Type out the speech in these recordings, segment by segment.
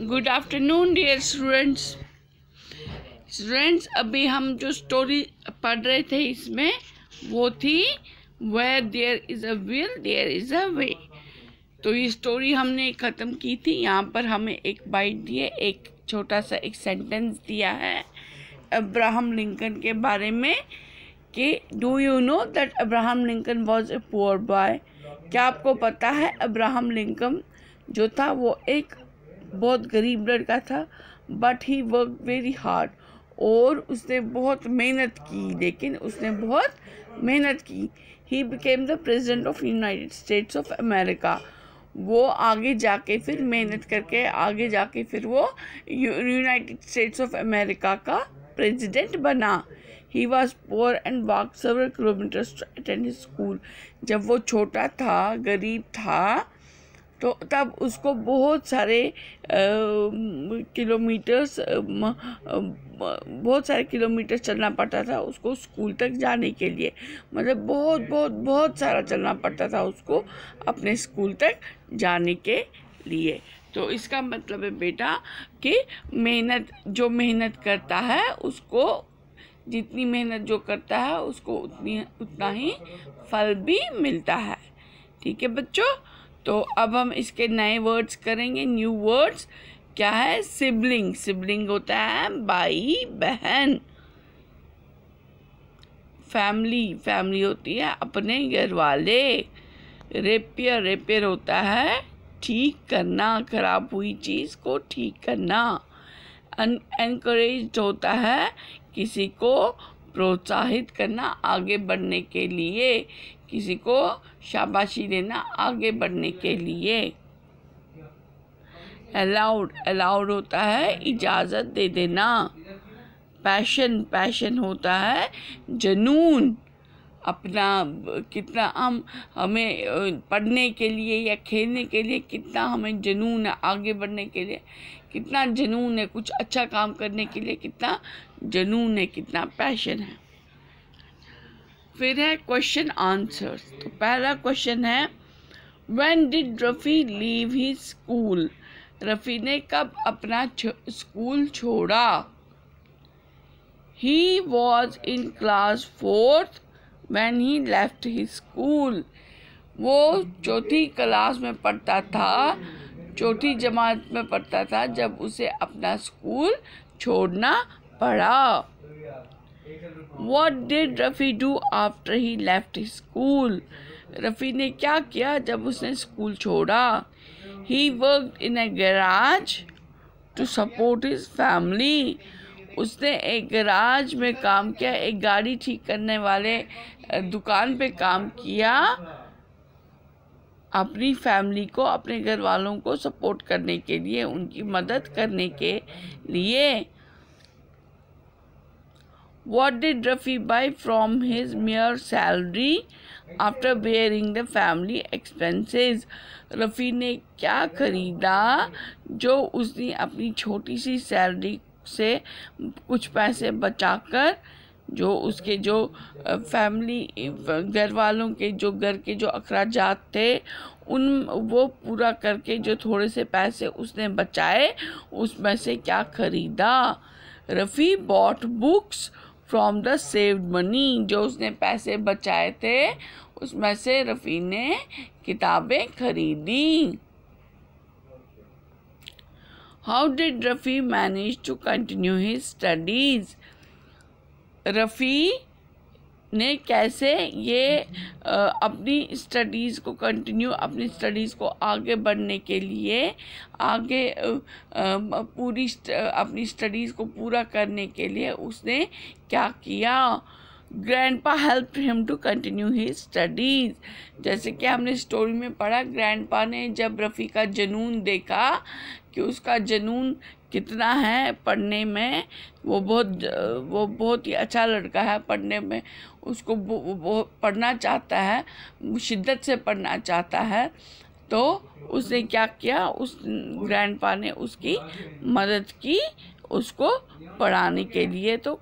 Good afternoon dear students students अभी हम जो स्टोरी पढ़ रहे थे इसमें वो थी where there is a will there is a way तो ये स्टोरी हमने ख़त्म की थी यहाँ पर हमें एक बाइट दिए एक छोटा सा एक सेंटेंस दिया है अब्राहम लिंकन के बारे में कि do you know that Abraham Lincoln was a poor boy क्या आपको पता है अब्राहम लिंकन जो था वो एक बहुत गरीब लड़का था but he work very hard और उसने बहुत मेहनत की लेकिन उसने बहुत मेहनत की he became the president of United States of America वो आगे जाके फिर मेहनत करके आगे जाके फिर वो यूनाइटेड स्टेट्स ऑफ अमेरिका का प्रेसिडेंट बना he was poor and walk several kilometres to attend school जब वो छोटा था गरीब था तो तब उसको बहुत सारे किलोमीटर्स बहुत सारे किलोमीटर चलना पड़ता था उसको स्कूल तक जाने के लिए मतलब बहुत बहुत बहुत सारा चलना पड़ता था उसको अपने स्कूल तक जाने के लिए तो इसका मतलब है बेटा कि मेहनत जो मेहनत करता है उसको जितनी मेहनत जो करता है उसको उतनी उतना ही फल भी मिलता है ठीक है बच्चों तो अब हम इसके नए वर्ड्स करेंगे न्यू वर्ड्स क्या है सिबलिंग सिबलिंग होता है भाई बहन फैमिली फैमिली होती है अपने घर वाले रेपियर रेपियर होता है ठीक करना खराब हुई चीज़ को ठीक करना एनकरेज होता है किसी को प्रोत्साहित करना आगे बढ़ने के लिए किसी को शाबाशी देना आगे बढ़ने के लिए अलाउड अलाउड होता है इजाज़त दे देना पैशन पैशन होता है जनून अपना कितना हम हमें पढ़ने के लिए या खेलने के लिए कितना हमें जुनून है आगे बढ़ने के लिए कितना जुनून है कुछ अच्छा काम करने के लिए कितना जुनून है कितना पैशन है फिर है क्वेश्चन आंसर तो पहला क्वेश्चन है when did Rafi leave he school Rafi ने कब अपना छो, स्कूल छोड़ा he was in class fourth when he left he school वो चौथी क्लास में पढ़ता था चौथी जमात में पढ़ता था जब उसे अपना स्कूल छोड़ना पड़ा what did Rafi do after he left school Rafi ने क्या किया जब उसने स्कूल छोड़ा he work in a garage to support his family उसने एक गराज में काम किया एक गाड़ी ठीक करने वाले दुकान पे काम किया अपनी फैमिली को अपने घर वालों को सपोर्ट करने के लिए उनकी मदद करने के लिए What did Rafi buy from his mere salary after bearing the family expenses? Rafi ने क्या खरीदा जो उसने अपनी छोटी सी सैलरी से कुछ पैसे बचाकर जो उसके जो फैमिली घर वालों के जो घर के जो अखराज थे उन वो पूरा करके जो थोड़े से पैसे उसने बचाए उसमें से क्या खरीदा Rafi bought books from the saved money जो उसने पैसे बचाए थे उसमें से रफ़ी ने किताबें खरीदी how did Rafi manage to continue his studies Rafi ने कैसे ये अपनी स्टडीज़ को कंटिन्यू अपनी स्टडीज़ को आगे बढ़ने के लिए आगे पूरी अपनी स्टडीज़ को पूरा करने के लिए उसने क्या किया grandpa help him to continue he studies जैसे कि हमने स्टोरी में पढ़ा ग्रैंडपा ने जब रफ़ी का जुनून देखा कि उसका जुनून कितना है पढ़ने में वो बहुत वो बहुत ही अच्छा लड़का है पढ़ने में उसको वो पढ़ना चाहता है शिद्दत से पढ़ना चाहता है तो उसने क्या किया उस ग्रैंडपा ने उसकी मदद की उसको पढ़ाने के लिए तो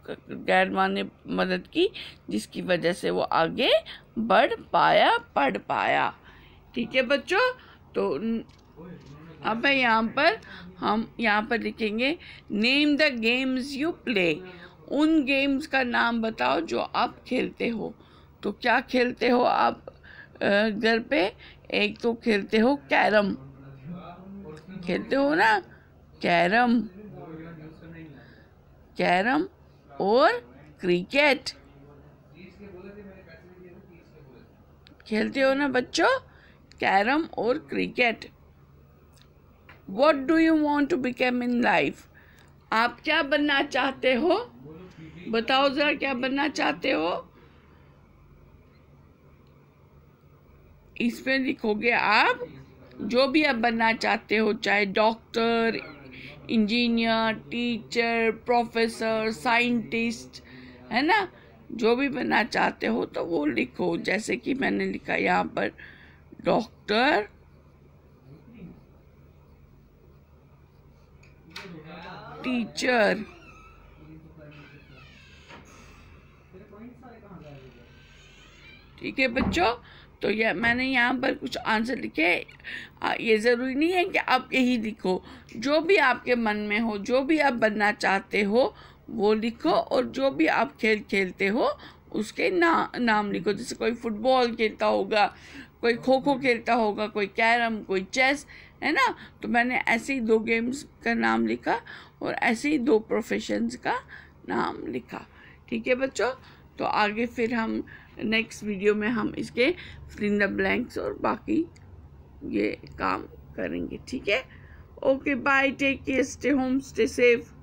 गैर माँ ने मदद की जिसकी वजह से वो आगे बढ़ पाया पढ़ पाया ठीक है बच्चों तो अब है यहाँ पर हम यहाँ पर लिखेंगे name the games you play उन गेम्स का नाम बताओ जो आप खेलते हो तो क्या खेलते हो आप घर पे एक तो खेलते हो कैरम खेलते हो ना कैरम कैरम और क्रिकेट खेलते हो ना बच्चों कैरम और cricket what do you want to become in life आप क्या बनना चाहते हो बताओ ज़रा क्या बनना चाहते हो इसमें लिखोगे आप जो भी आप बनना चाहते हो चाहे doctor engineer teacher professor scientist है ना जो भी बनना चाहते हो तो वो लिखो जैसे कि मैंने लिखा यहाँ पर डॉक्टर टीचर ठीक है बच्चों तो यह मैंने यहाँ पर कुछ आंसर लिखे ये ज़रूरी नहीं है कि आप यही लिखो जो भी आपके मन में हो जो भी आप बनना चाहते हो वो लिखो और जो भी आप खेल खेलते हो उसके ना नाम लिखो जैसे कोई फुटबॉल खेलता होगा कोई खो खो खेलता होगा कोई कैरम कोई चेस है ना तो मैंने ऐसे ही दो गेम्स का नाम लिखा और ऐसे ही दो प्रोफेशंस का नाम लिखा ठीक है बच्चों तो आगे फिर हम नेक्स्ट वीडियो में हम इसके फिलिंग द ब्लैंक्स और बाकी ये काम करेंगे ठीक है okay bye take care stay home stay safe